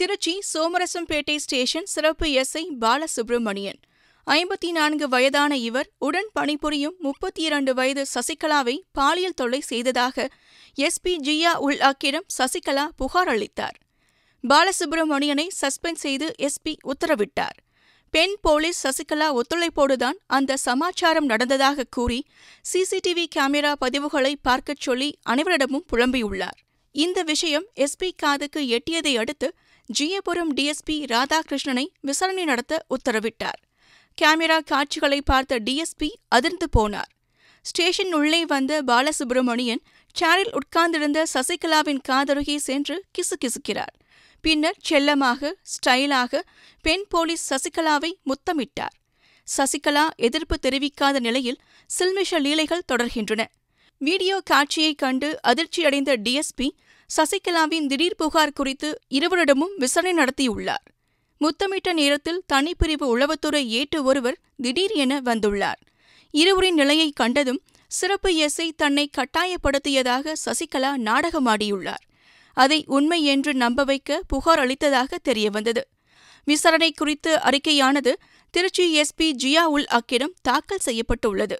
Trichy Somarasampettai station சிறப்பு SI Balasubramanian ஐம்பத்தி நான்கு வயதான இவர் உடன் பணிபுரியும் முப்பத்தி இரண்டு வயது சசிகலாவை பாலியல் தொல்லை செய்ததாக எஸ்பி ஜியா உல் அக்கிடம் சசிகலா புகார் அளித்தார் பாலசுப்ரமணியனை சஸ்பெண்ட் செய்து எஸ்பி உத்தரவிட்டார் பெண் போலீஸ் சசிகலா ஒத்துழைப்போடுதான் அந்த சமாச்சாரம் நடந்ததாக கூறி சிசிடிவி கேமரா பதிவுகளை பார்க்கச் சொல்லி அனைவரிடமும் புலம்பியுள்ளார் இந்த விஷயம் எஸ்பி காதுக்கு எட்டியதை அடுத்து ஜியபுரம் டிஎஸ்பி ராதாகிருஷ்ணனை விசாரணை நடத்த உத்தரவிட்டார் கேமரா காட்சிகளை பார்த்த டிஎஸ்பி அதிர்ந்து போனார் ஸ்டேஷன் உள்ளே வந்த பாலசுப்ரமணியன் சேரில் உட்கார்ந்திருந்த சசிகலாவின் காதருகே சென்று கிசு கிசுக்கிறார் பின்னர் செல்லமாக ஸ்டைலாக பெண் போலீஸ் சசிகலாவை முத்தமிட்டார் சசிகலா எதிர்ப்பு தெரிவிக்காத நிலையில் சில்மிஷ லீலைகள் தொடர்கின்றன வீடியோ காட்சியை கண்டு அதிர்ச்சியடைந்த டிஎஸ்பி சசிகலாவின் திடீர் புகார் குறித்து இருவரிடமும் விசாரணை நடத்தியுள்ளார் முத்தமிட்ட நேரத்தில் தனிப்பிரிவு உளவுத்துறை ஏட்டு ஒருவர் திடீர் என வந்துள்ளார் இருவரின் நிலையை கண்டதும் சிறப்பு எஸ்ஐ தன்னை கட்டாயப்படுத்தியதாக சசிகலா நாடகமாடியுள்ளார் அதை உண்மை என்று நம்ப வைக்க புகார் அளித்ததாக தெரியவந்தது விசாரணை குறித்து அறிக்கையானது திருச்சி எஸ்பி ஜியா உல் அக்கிடம் தாக்கல் செய்யப்பட்டுள்ளது